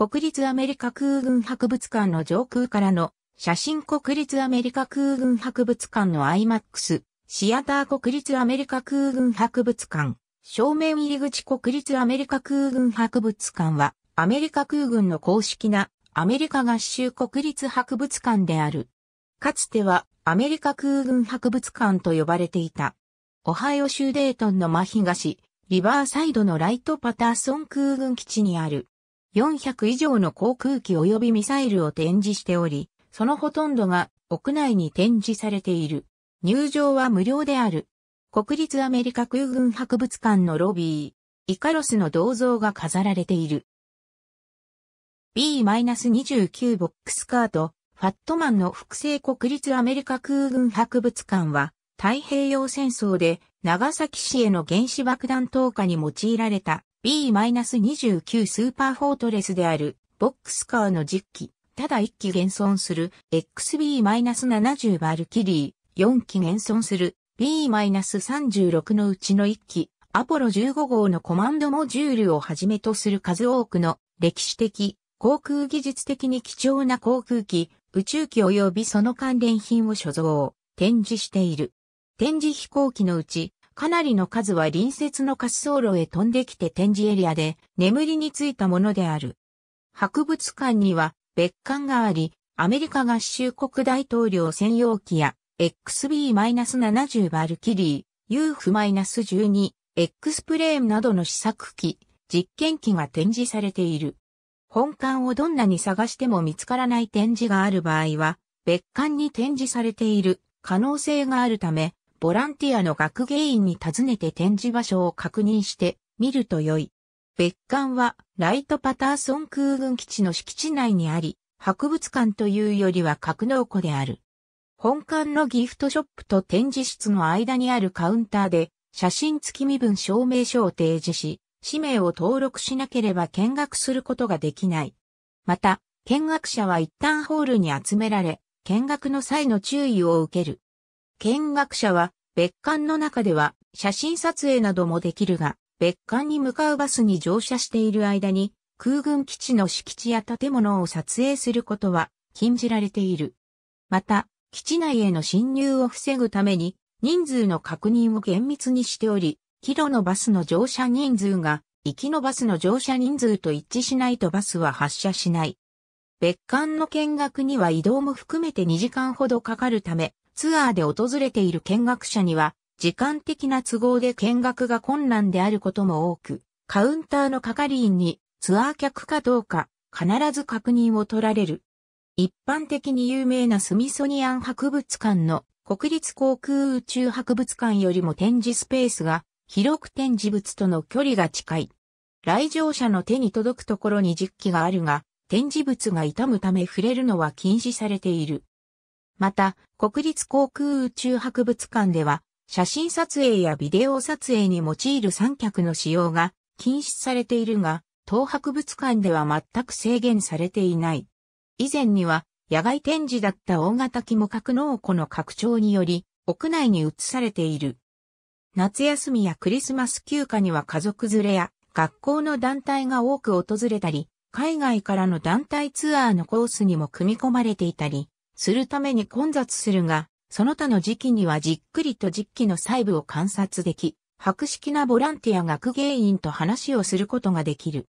国立アメリカ空軍博物館の上空からの写真国立アメリカ空軍博物館の IMAX、シアター国立アメリカ空軍博物館、正面入り口国立アメリカ空軍博物館は、アメリカ空軍の公式なアメリカ合衆国立博物館である。かつてはアメリカ空軍博物館と呼ばれていた。オハイオ州デートンの真東、リバーサイドのライトパターソン空軍基地にある400以上の航空機及びミサイルを展示しており、そのほとんどが屋内に展示されている。入場は無料である。国立アメリカ空軍博物館のロビー、イカロスの銅像が飾られている。B-29 ボックスカート、ファットマンの複製国立アメリカ空軍博物館は、太平洋戦争で長崎市への原子爆弾投下に用いられた B-29 スーパーフォートレスであるボックスカーの10機、ただ1機現存する XB-70 バルキリー、4機現存する B-36 のうちの1機、アポロ15号のコマンドモジュールをはじめとする数多くの歴史的、航空技術的に貴重な航空機、宇宙機及びその関連品を所蔵、展示している。展示飛行機のうち、かなりの数は隣接の滑走路へ飛んできて展示エリアで眠りについたものである。博物館には別館があり、アメリカ合衆国大統領専用機や XB-70 バルキリー、UF-12、X プレーンなどの試作機、実験機が展示されている。本館をどんなに探しても見つからない展示がある場合は、別館に展示されている可能性があるため、ボランティアの学芸員に尋ねて展示場所を確認して見ると良い。別館はライトパターソン空軍基地の敷地内にあり、博物館というよりは格納庫である。本館のギフトショップと展示室の間にあるカウンターで写真付き身分証明書を提示し、氏名を登録しなければ見学することができない。また、見学者は一旦ホールに集められ、見学の際の注意を受ける。見学者は別館の中では写真撮影などもできるが、別館に向かうバスに乗車している間に空軍基地の敷地や建物を撮影することは禁じられている。また、基地内への侵入を防ぐために人数の確認を厳密にしており、キロのバスの乗車人数が行きのバスの乗車人数と一致しないとバスは発車しない。別館の見学には移動も含めて2時間ほどかかるため、ツアーで訪れている見学者には、時間的な都合で見学が困難であることも多く、カウンターの係員にツアー客かどうか必ず確認を取られる。一般的に有名なスミソニアン博物館の国立航空宇宙博物館よりも展示スペースが広く展示物との距離が近い。来場者の手に届くところに実機があるが、展示物が傷むため触れるのは禁止されている。また、国立航空宇宙博物館では、写真撮影やビデオ撮影に用いる三脚の使用が禁止されているが、東博物館では全く制限されていない。以前には、野外展示だった大型機も格納庫の拡張により、屋内に移されている。夏休みやクリスマス休暇には家族連れや学校の団体が多く訪れたり、海外からの団体ツアーのコースにも組み込まれていたり、するために混雑するが、その他の時期にはじっくりと実機の細部を観察でき、博識なボランティア学芸員と話をすることができる。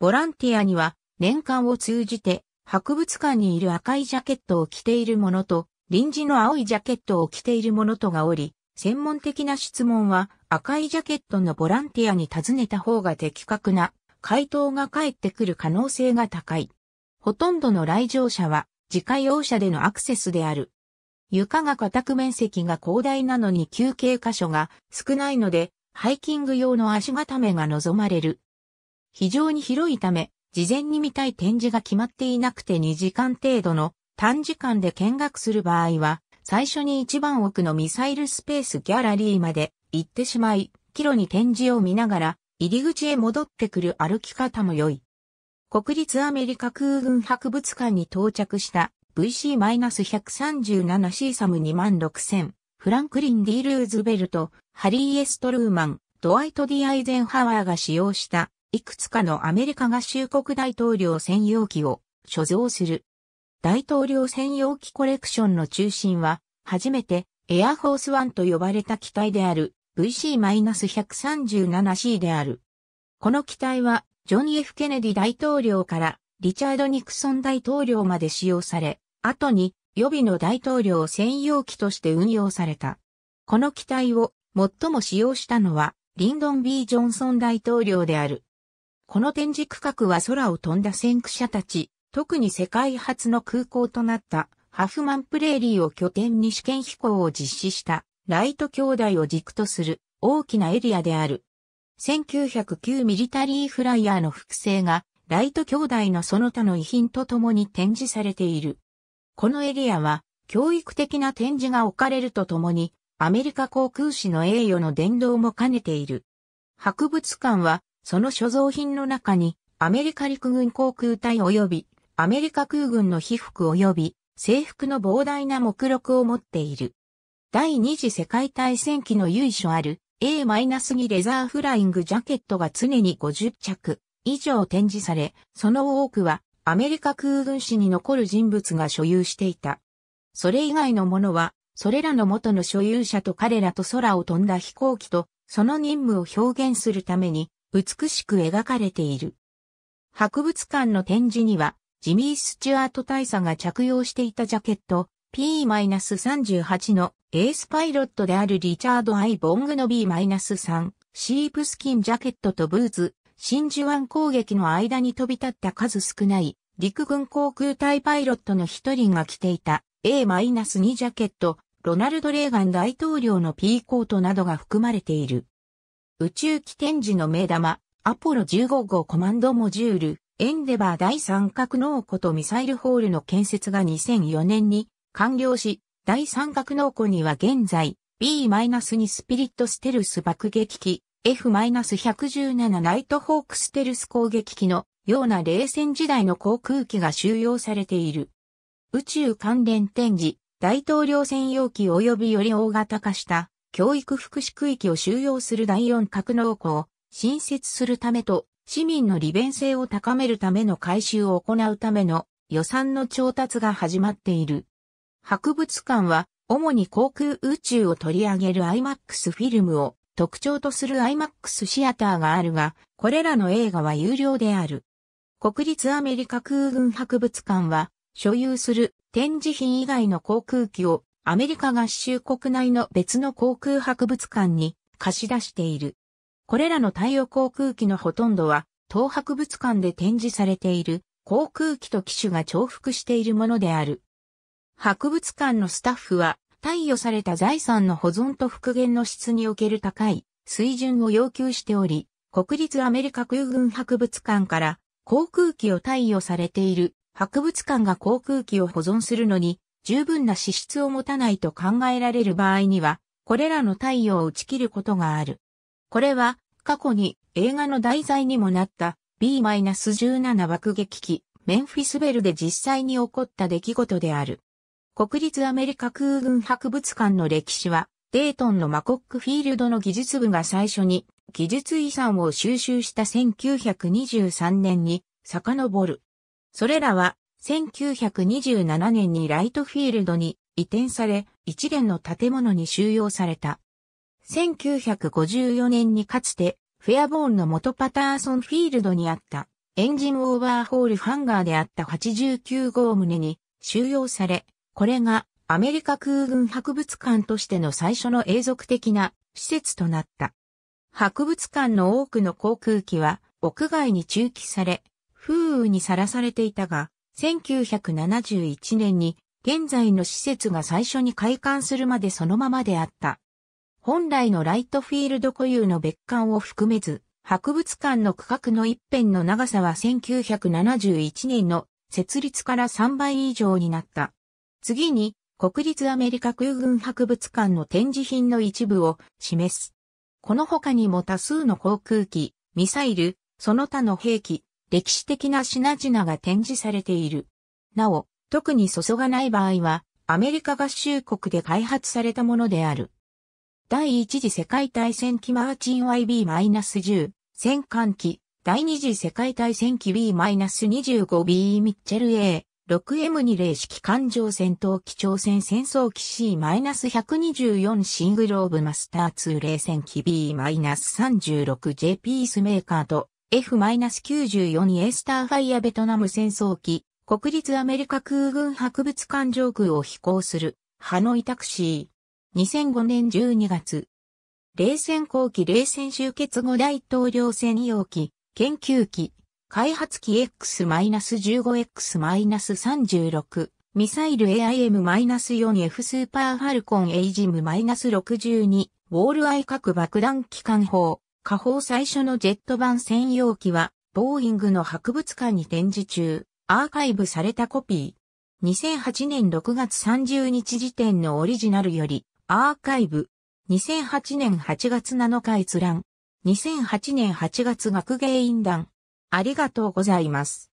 ボランティアには年間を通じて博物館にいる赤いジャケットを着ているものと臨時の青いジャケットを着ているものとがおり、専門的な質問は赤いジャケットのボランティアに尋ねた方が的確な回答が返ってくる可能性が高い。ほとんどの来場者は自家用車でのアクセスである。床が固く面積が広大なのに休憩箇所が少ないので、ハイキング用の足固めが望まれる。非常に広いため、事前に見たい展示が決まっていなくて2時間程度の短時間で見学する場合は、最初に一番奥のミサイルスペースギャラリーまで行ってしまい、キロに展示を見ながら、入り口へ戻ってくる歩き方も良い。国立アメリカ空軍博物館に到着した VC-137 シーサム26000、フランクリン・ D・ ルーズベルト、ハリー・エストルーマン、ドワイト・ディ・アイゼンハワーが使用した、いくつかのアメリカ合衆国大統領専用機を所蔵する。大統領専用機コレクションの中心は、初めてエアフォースワンと呼ばれた機体である VC-137C である。この機体はジョン・ F・ ケネディ大統領からリチャード・ニクソン大統領まで使用され、後に予備の大統領専用機として運用された。この機体を最も使用したのはリンドン・ B・ ジョンソン大統領である。この展示区画は空を飛んだ先駆者たち、特に世界初の空港となったハフマンプレーリーを拠点に試験飛行を実施したライト兄弟を軸とする大きなエリアである。1909ミリタリーフライヤーの複製が、ライト兄弟のその他の遺品とともに展示されている。このエリアは、教育的な展示が置かれるとともに、アメリカ航空士の栄誉の伝道も兼ねている。博物館は、その所蔵品の中に、アメリカ陸軍航空隊及び、アメリカ空軍の被服及び、制服の膨大な目録を持っている。第二次世界大戦期の由緒ある A- 2レザーフライングジャケットが常に50着以上展示され、その多くはアメリカ空軍史に残る人物が所有していた。それ以外のものは、それらの元の所有者と彼らと空を飛んだ飛行機と、その任務を表現するために、美しく描かれている。博物館の展示には、ジミー・スチュアート大佐が着用していたジャケット、P-38 のエースパイロットであるリチャード・アイ・ボングの B-3、シープスキンジャケットとブーツ、真珠湾攻撃の間に飛び立った数少ない陸軍航空隊パイロットの一人が着ていた A-2 ジャケット、ロナルド・レーガン大統領の P コートなどが含まれている。宇宙機展示の目玉、アポロ15号コマンドモジュール、エンデバー第三角脳ことミサイルホールの建設が2004年に完了し、第三格納庫には現在、B-2 スピリットステルス爆撃機、F-117 ナイトホークステルス攻撃機のような冷戦時代の航空機が収容されている。宇宙関連展示、大統領専用機及びより大型化した教育福祉区域を収容する第四格納庫を新設するためと市民の利便性を高めるための改修を行うための予算の調達が始まっている。博物館は、主に航空宇宙を取り上げる IMAX フィルムを特徴とする IMAX シアターがあるが、これらの映画は有料である。国立アメリカ空軍博物館は、所有する展示品以外の航空機をアメリカ合衆国内の別の航空博物館に貸し出している。これらの太陽航空機のほとんどは、当博物館で展示されている航空機と機種が重複しているものである。博物館のスタッフは、貸与された財産の保存と復元の質における高い水準を要求しており、国立アメリカ空軍博物館から航空機を貸与されている博物館が航空機を保存するのに十分な資質を持たないと考えられる場合には、これらの貸与を打ち切ることがある。これは過去に映画の題材にもなった B-17 爆撃機メンフィスベルで実際に起こった出来事である。国立アメリカ空軍博物館の歴史は、デートンのマコックフィールドの技術部が最初に技術遺産を収集した1923年に遡る。それらは1927年にライトフィールドに移転され、一連の建物に収容された。1954年にかつてフェアボーンの元パターソンフィールドにあったエンジンオーバーホールハンガーであった89号棟に収容され、これがアメリカ空軍博物館としての最初の永続的な施設となった。博物館の多くの航空機は屋外に駐機され、風雨にさらされていたが、1971年に現在の施設が最初に開館するまでそのままであった。本来のライトフィールド固有の別館を含めず、博物館の区画の一辺の長さは1971年の設立から3倍以上になった。次に、国立アメリカ空軍博物館の展示品の一部を示す。この他にも多数の航空機、ミサイル、その他の兵器、歴史的な品々が展示されている。なお、特に注がない場合は、アメリカ合衆国で開発されたものである。第一次世界大戦機マーチン YB-10、戦艦機、第二次世界大戦機 B-25B ミッチェル A、6M20 式艦上戦闘機朝鮮戦争機 C-124 シングルーブマスター2冷戦機 B-36J p スメーカーと F-94 エスターファイアベトナム戦争機国立アメリカ空軍博物館上空を飛行するハノイタクシー2005年12月冷戦後期冷戦終結後大統領専用機研究機開発機 X-15X-36、ミサイル AIM-4F スーパーファルコン a g m -62、ウォールアイ核爆弾機関砲、下方最初のジェット版専用機は、ボーイングの博物館に展示中、アーカイブされたコピー。2008年6月30日時点のオリジナルより、アーカイブ。2008年8月7日閲覧。2008年8月学芸員団。ありがとうございます。